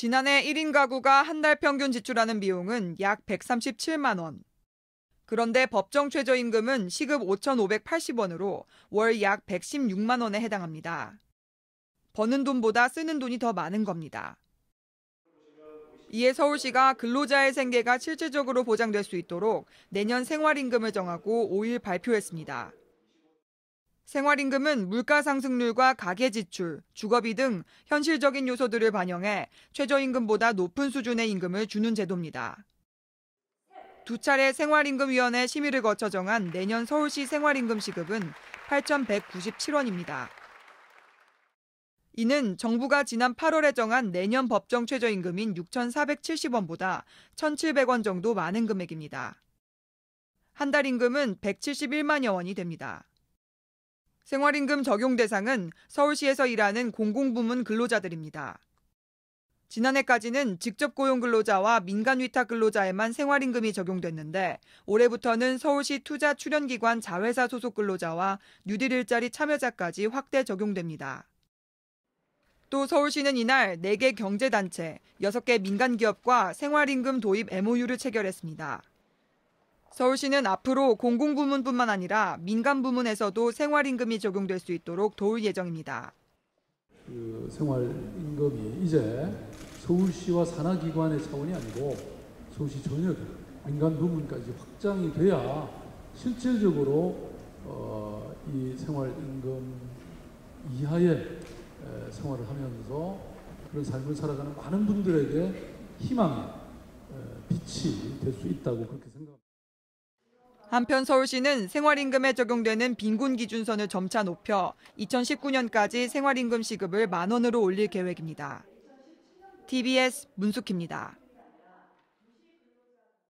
지난해 1인 가구가 한 달 평균 지출하는 비용은 약 137만 원. 그런데 법정 최저임금은 시급 5,580원으로 월 약 116만 원에 해당합니다. 버는 돈보다 쓰는 돈이 더 많은 겁니다. 이에 서울시가 근로자의 생계가 실질적으로 보장될 수 있도록 내년 생활임금을 정하고 5일 발표했습니다. 생활임금은 물가상승률과 가계지출, 주거비 등 현실적인 요소들을 반영해 최저임금보다 높은 수준의 임금을 주는 제도입니다. 두 차례 생활임금위원회 심의를 거쳐 정한 내년 서울시 생활임금 시급은 8,197원입니다. 이는 정부가 지난 8월에 정한 내년 법정 최저임금인 6,470원보다 1,700원 정도 많은 금액입니다. 한 달 임금은 171만여 원이 됩니다. 생활임금 적용 대상은 서울시에서 일하는 공공부문 근로자들입니다. 지난해까지는 직접 고용 근로자와 민간 위탁 근로자에만 생활임금이 적용됐는데 올해부터는 서울시 투자 출연기관 자회사 소속 근로자와 뉴딜 일자리 참여자까지 확대 적용됩니다. 또 서울시는 이날 4개 경제단체, 6개 민간기업과 생활임금 도입 MOU를 체결했습니다. 서울시는 앞으로 공공부문뿐만 아니라 민간 부문에서도 생활임금이 적용될 수 있도록 도울 예정입니다. 그 생활임금이 이제 서울시와 산하기관의 차원이 아니고 서울시 전역 민간 부문까지 확장이 돼야 실질적으로 어, 이 생활임금 이하의 생활을 하면서 그런 삶을 살아가는 많은 분들에게 희망이 빛이 될 수 있다고 그렇게 생각합니다. 한편 서울시는 생활임금에 적용되는 빈곤 기준선을 점차 높여 2019년까지 생활임금 시급을 만 원으로 올릴 계획입니다. TBS 문숙희입니다.